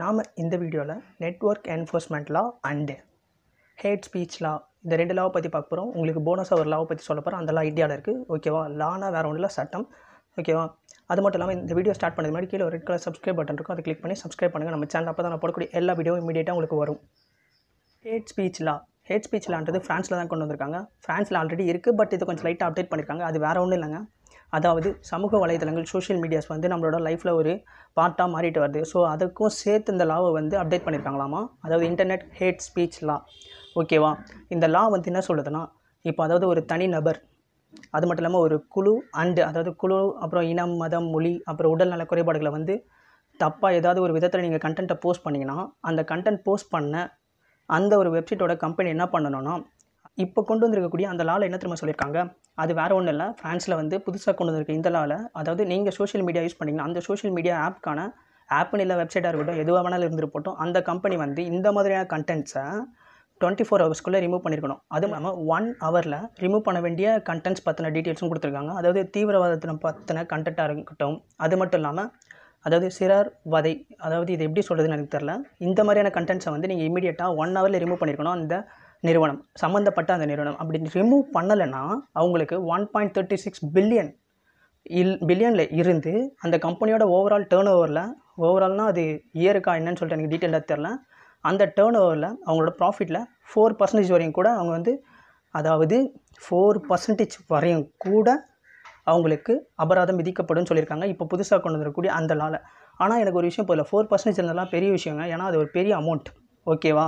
நாம் இந்த வீடியோவில் network enforcement law and hate speech law இந்த ரெண்டு லாவை பற்றி பார்க்க போகிறோம் உங்களுக்கு போனஸாக ஒரு லாவை பற்றி சொல்ல போகிறோம் அந்த லா ஐடியாவில் இருக்குது ஓகேவா லானா வேறு ஒன்றில் சட்டம் ஓகேவா அது மட்டும் இல்லாமல் இந்த வீடியோ ஸ்டார்ட் பண்ணுறது முன்னாடி கீழே ஒரு ரெட் கலர் சப்ஸ்கிரைப் பட்டன் இருக்கும் அதை கிளிக் பண்ணி சப்ஸ்கிரைப் பண்ணுங்கள் நம்ம சேனல் அப்போ தான் நான் போடக்கூடிய எல்லா வீடியோவும் இமீடியட்டாக உங்களுக்கு வரும் hate speech law hate speech லான்றது ஃப்ரான்ஸில் தான் கொண்டு வந்திருக்காங்க ஃப்ரான்ஸில் ஆல்ரெடி இருக்குது பட் இது கொஞ்சம் லைட்டாக அப்டேட் பண்ணியிருக்காங்க அது வேறு ஒன்றும் இல்லைங்க அதாவது சமூக வலைதளங்கள் சோஷியல் மீடியாஸ் வந்து நம்மளோட லைஃப்பில் ஒரு பார்ட்டாக மாறிட்டு வருது ஸோ அதுக்கும் சேர்த்து இந்த லாவை வந்து அப்டேட் பண்ணியிருக்காங்களாமா அதாவது இன்டர்நெட் ஹேட் ஸ்பீச் லா ஓகேவா இந்த லா வந்து என்ன சொல்லுதுன்னா இப்போ அதாவது ஒரு தனி நபர் அது மட்டும் இல்லாமல் ஒரு குழு அண்டு அதாவது குழு அப்புறம் இனம் மதம் மொழி அப்புறம் உடல்நல குறைபாடுகளை வந்து தப்பாக ஏதாவது ஒரு விதத்தில் நீங்கள் கண்டென்ட்டை போஸ்ட் பண்ணிங்கன்னா அந்த கண்டென்ட் போஸ்ட் பண்ண அந்த ஒரு வெப்சைட்டோட கம்பெனி என்ன பண்ணணும்னா இப்போ கொண்டு வந்திருக்கக்கூடிய அந்த லாவில் என்ன திரும்ப சொல்லியிருக்காங்க அது வேறு ஒன்றும் இல்லை ஃப்ரான்ஸில் வந்து புதுசாக கொண்டு வந்திருக்க இந்த லாவில் அதாவது நீங்கள் சோஷியல் மீடியா யூஸ் பண்ணிங்கன்னா அந்த சோஷியல் மீடியா ஆப்புக்கான ஆப்னு இல்லை வெப்சைட்டாக இருக்கட்டும் எதுவாக வேணாலும் இருந்துட்டு அந்த கம்பெனி வந்து இந்த மாதிரியான கண்டென்ட்ஸை டுவெண்ட்டி ஃபோர் ஹவர்ஸ்க்குள்ளே ரிமூவ் பண்ணியிருக்கணும் அதுவும் இல்லாமல் ஒன் ஹவரில் ரிமூவ் பண்ண வேண்டிய கண்டென்ட்ஸ் பற்றின டீட்டெயில்ஸும் கொடுத்துருக்காங்க அதாவது தீவிரவாதத்தின பற்றின கண்டென்ட்டாக இருக்கட்டும் அது மட்டும் இல்லாமல் அதாவது சிறார் வதை அதாவது இது எப்படி சொல்கிறதுன்னு எனக்கு தெரில இந்த மாதிரியான கண்டென்ட்ஸை வந்து நீங்கள் இமீடியட்டாக ஒன் ஹவரில் ரிமூவ் பண்ணியிருக்கணும் அந்த நிறுவனம் சம்மந்தப்பட்ட அந்த நிறுவனம் அப்படி ரிமூவ் பண்ணலைன்னா அவங்களுக்கு one point thirty six billion இல் பில்லியனில் இருந்து அந்த கம்பெனியோட ஓவரால் டேர்ன் ஓவரில் ஓவரால்னால் அது இயருக்கா என்னன்னு சொல்லிட்டு எனக்கு டீட்டெயிலாக தெரில அந்த டேர்ன் ஓவரில் அவங்களோட ப்ராஃபிட்டில் ஃபோர் பர்சன்டேஜ் வரையும் கூட அவங்க வந்து அதாவது ஃபோர் பர்சன்டேஜ் வரையும் கூட அவங்களுக்கு அபராதம் விதிக்கப்படும் சொல்லியிருக்காங்க இப்போ புதுசாக கொண்டு வந்துடக்கூடிய அந்த லாவில் ஆனால் எனக்கு ஒரு விஷயம் போதில் ஃபோர் பர்சன்டேஜ் இருந்தாலும் பெரிய விஷயங்க ஏன்னா அது ஒரு பெரிய அமௌண்ட் ஓகேவா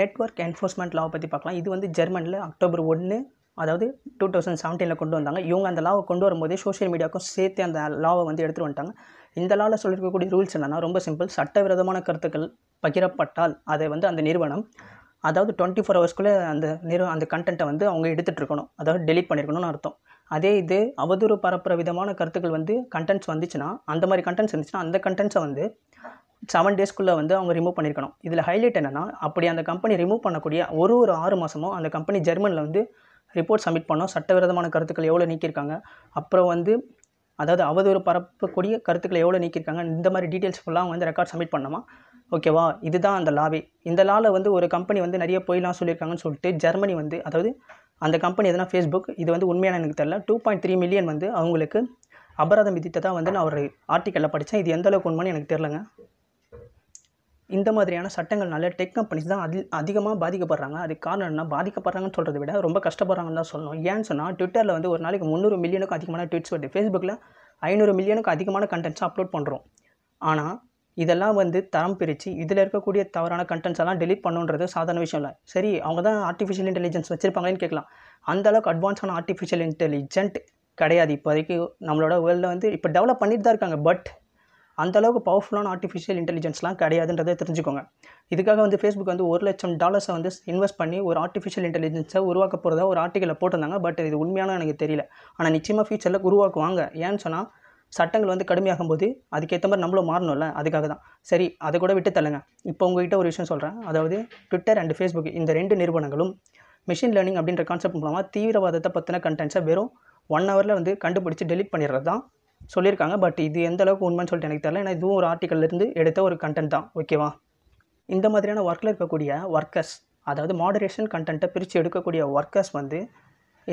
நெட்ஒர்க் என்ஃபோர்ஸ்மெண்ட் லாவை பற்றி பார்க்கலாம் இது வந்து ஜெர்மனில் அக்டோபர் ஒன்று அதாவது டூ தௌசண்ட் செவன்டீனில் கொண்டு வந்தாங்க இவங்க அந்த லாவை கொண்டு வரும்போதே சோஷியல் மீடியாவுக்கும் சேர்த்து அந்த லாவை வந்து எடுத்துகிட்டு வந்துட்டாங்க இந்த லாவில் சொல்லியிருக்கக்கூடிய ரூல்ஸ் என்னென்னா ரொம்ப சிம்பிள் சட்டவிரோதமான கருத்துக்கள் பகிரப்பட்டால் அதை வந்து அந்த நிறுவனம் அதாவது டுவெண்ட்டி ஃபோர் ஹவர்ஸ்க்குள்ளே அந்த நிறு அந்த கண்டென்ட்டை வந்து அவங்க எடுத்துகிட்டு இருக்கணும் அதாவது டெலிட் பண்ணியிருக்கணும்னு அர்த்தம் அதே இது அவதூறு பரப்புகிற விதமான கருத்துக்கள் வந்து கண்டென்ட்ஸ் வந்துச்சுன்னா அந்த மாதிரி கண்டென்ட்ஸ் இருந்துச்சுன்னா அந்த கண்டென்ட்ஸை வந்து செவன் டேஸ்க்குள்ளே வந்து அவங்க ரிமூவ் பண்ணியிருக்கணும் இதில் ஹைலைட் என்னென்னா அப்படி அந்த கம்பெனி ரிமூவ் பண்ணக்கூடிய ஒரு ஒரு ஆறு மாதமும் அந்த கம்பெனி ஜெர்மனில் வந்து ரிப்போர்ட் சப்மிட் பண்ணோம் சட்டவிரோதமான கருத்துக்கள் எவ்வளோ நீக்கியிருக்காங்க அப்புறம் வந்து அதாவது அவதூறு பரப்பக்கூடிய கருத்துக்களை எவ்வளோ நீக்கியிருக்காங்க இந்த மாதிரி டீட்டெயில்ஸ் ஃபுல்லாக அவங்க வந்து ரெக்கார்ட் சப்மிட் பண்ணோமா ஓகேவா இதுதான் அந்த லாவே இந்த லாவில் வந்து ஒரு கம்பெனி வந்து நிறைய பொய்லாம் சொல்லியிருக்காங்கன்னு சொல்லிட்டு ஜெர்மனி வந்து அதாவது அந்த கம்பெனி எதுனா ஃபேஸ்புக் இது வந்து உண்மையான எனக்கு தெரில டூ பாயிண்ட் த்ரீ மில்லியன் வந்து அவங்களுக்கு அபராதம் விதித்ததாக வந்து நான் ஒரு ஆர்டிக்கலில் படித்தேன் இது எந்தளவுக்கு உண்மைன்னு எனக்கு தெரிலங்க இந்த மாதிரியான சட்டங்கள்னால டெக் கம்பெனிஸ் தான் அதில் அதிகமாக பாதிக்கப்படுறாங்க அதுக்கு காரணம் என்ன பாதிக்கப்படுறாங்கன்னு சொல்கிறத விட ரொம்ப கஷ்டப்படுறாங்கன்னு தான் சொல்லணும் ஏன்னு சொன்னால் ட்விட்டரில் வந்து ஒரு நாளைக்கு முந்நூறு மில்லியனுக்கு அதிகமான ட்வீட்ஸ் வருது ஃபேஸ்புக்கில் ஐநூறு மில்லியனுக்கு அதிகமான கண்டென்ட்ஸ் அப்லோட் பண்ணுறோம் ஆனால் இதெல்லாம் வந்து தரம் பிரித்து இதில் இருக்கக்கூடிய தவறான கண்டென்ட்ஸ் எல்லாம் டெலிட் பண்ணுன்றது சாதாரண விஷயம் இல்லை சரி அவங்க தான் ஆர்டிஃபிஷியல் இன்டெலிஜென்ஸ் வச்சுருப்பாங்களேன்னு கேட்கலாம் அந்தளவுக்கு அட்வான்ஸான ஆர்டிஃபிஷியல் இன்டெலிஜென்ட் கிடையாது இப்போதைக்கு நம்மளோட வேர்ல்டில் வந்து இப்போ டெவலப் பண்ணிட்டு தான் இருக்காங்க பட் அந்தளவுக்கு பவர்ஃபுல்லான ஆர்டிஃபிஷியல் இன்டெலிஜென்ஸ்லாம் கிடையாதுன்றதை தெரிஞ்சுக்கோங்க இதுக்காக வந்து ஃபேஸ்புக் வந்து ஒரு லட்சம் டாலர்ஸை வந்து இன்வெஸ்ட் பண்ணி ஒரு ஆர்டிஃபிஷியல் இன்டெலிஜென்ஸை உருவாக்க போகிறதா ஒரு ஆர்டிக்கலில் போட்டிருந்தாங்க பட் இது உண்மையான எனக்கு தெரியல ஆனால் நிச்சயமாக ஃபியூச்சரில் உருவாக்குவாங்க ஏன்னு சொன்னால் சட்டங்கள் வந்து கடுமையாகும் போது அதுக்கேற்ற மாதிரி நம்மளும் மாறணும்ல அதுக்காக தான் சரி அதை கூட விட்டு தள்ளுங்க இப்போ உங்ககிட்ட ஒரு விஷயம் சொல்கிறேன் அதாவது ட்விட்டர் அண்ட் ஃபேஸ்புக் இந்த ரெண்டு நிறுவனங்களும் மிஷின் லேர்னிங் அப்படின்ற கான்செப்ட் மூலமாக தீவிரவாதத்தை பற்றின கண்டென்ட்ஸை வெறும் ஒன் ஹவரில் வந்து கண்டுபிடிச்சி டெலிட் பண்ணிடுறது தான் சொல்லியிருக்காங்க பட் இது எந்த அளவுக்கு உண்மைன்னு சொல்லிட்டு எனக்கு தெரியல ஏன்னா இதுவும் ஒரு இருந்து எடுத்த ஒரு கண்டென்ட் தான் ஓகேவா இந்த மாதிரியான ஒர்க்கில் இருக்கக்கூடிய ஒர்க்கர்ஸ் அதாவது மாடரேஷன் கண்டென்ட்டை பிரித்து எடுக்கக்கூடிய ஒர்க்கர்ஸ் வந்து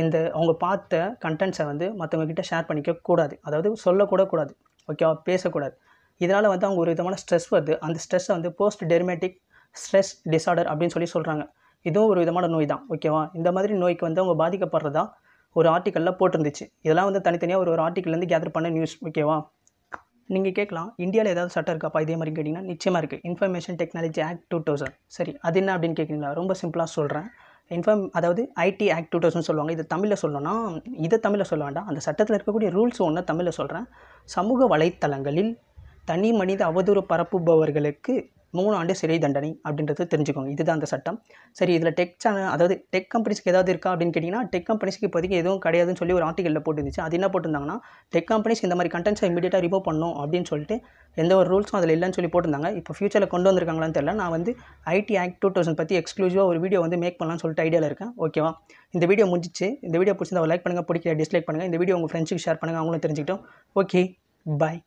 இந்த அவங்க பார்த்த கண்டென்ட்ஸை வந்து மற்றவங்கக்கிட்ட ஷேர் பண்ணிக்க கூடாது அதாவது சொல்லக்கூட கூடாது ஓகேவா பேசக்கூடாது இதனால் வந்து அவங்க ஒரு விதமான ஸ்ட்ரெஸ் வருது அந்த ஸ்ட்ரெஸ்ஸை வந்து போஸ்ட் டெர்மேட்டிக் ஸ்ட்ரெஸ் டிசார்டர் அப்படின்னு சொல்லி சொல்கிறாங்க இதுவும் ஒரு விதமான நோய் தான் ஓகேவா இந்த மாதிரி நோய்க்கு வந்து அவங்க பாதிக்கப்படுறதா ஒரு ஆர்டிக்கலில் போட்டிருந்துச்சு இதெல்லாம் வந்து தனித்தனியாக ஒரு ஒரு ஆர்டிக்கல்லேருந்து கேதர் பண்ண நியூஸ் ஓகேவா நீங்கள் கேட்கலாம் இந்தியாவில் ஏதாவது சட்டம் இருக்காப்பா இதே மாதிரி கேட்டிங்கன்னா நிச்சயமாக இருக்குது information technology act two thousand சரி அது என்ன அப்படின்னு கேட்குறீங்களா ரொம்ப சிம்பிளாக சொல்கிறேன் இன்ஃபார்ம் அதாவது ஐடி ஆக்ட் டூ தௌசண்ட் சொல்லுவாங்க இது தமிழில் சொல்லணும்னா இதை தமிழில் சொல்ல வேண்டாம் அந்த சட்டத்தில் இருக்கக்கூடிய ரூல்ஸ் ஒன்று தமிழில் சொல்கிறேன் சமூக வலைத்தளங்களில் தனி மனித அவதூறு பரப்புபவர்களுக்கு மூணு ஆண்டு சிறை தண்டனை அப்படின்றது தெரிஞ்சுக்கோங்க இதுதான் அந்த சட்டம் சரி இதில் டெக் சேனல் அதாவது டெக் கம்பெனிஸ்க்கு ஏதாவது இருக்கா அப்படின்னு கேட்டிங்கன்னா டெக் கம்பெனிஸ்க்கு இப்போதைக்கு எதுவும் கிடையாதுன்னு சொல்லி ஒரு ஆர்டிகலில் போட்டுருந்துச்சு அது என்ன போட்டிருந்தாங்கன்னா டெக் கம்பெனிஸ் இந்த மாதிரி கண்டென்ட்ஸை இமீடியட்டாக ரிமூவ் பண்ணணும் அப்படின்னு சொல்லிட்டு எந்த ஒரு ரூல்ஸும் அதில் இல்லைன்னு சொல்லி போட்டிருந்தாங்க இப்போ ஃபியூச்சரில் கொண்டு வந்திருக்காங்களான்னு தெரியல நான் வந்து ஐடி ஆக்ட் டூ தௌசண்ட் பற்றி எக்ஸ்க்ளூசிவாக ஒரு வீடியோ வந்து மேக் பண்ணலாம்னு சொல்லிட்டு ஐடியாவில் இருக்கேன் ஓகேவா இந்த வீடியோ முடிச்சு இந்த வீடியோ பிடிச்சிருந்தா லைக் பண்ணுங்கள் பிடிக்கல டிஸ்லைக் பண்ணுங்கள் இந்த வீடியோ உங்கள் ஃப்ரெண்ட்ஸுக்கு ஷேர் பண்ணுங்கள் அவங்களும் தெரிஞ்சுக்கிட்டோம் ஓகே பாய்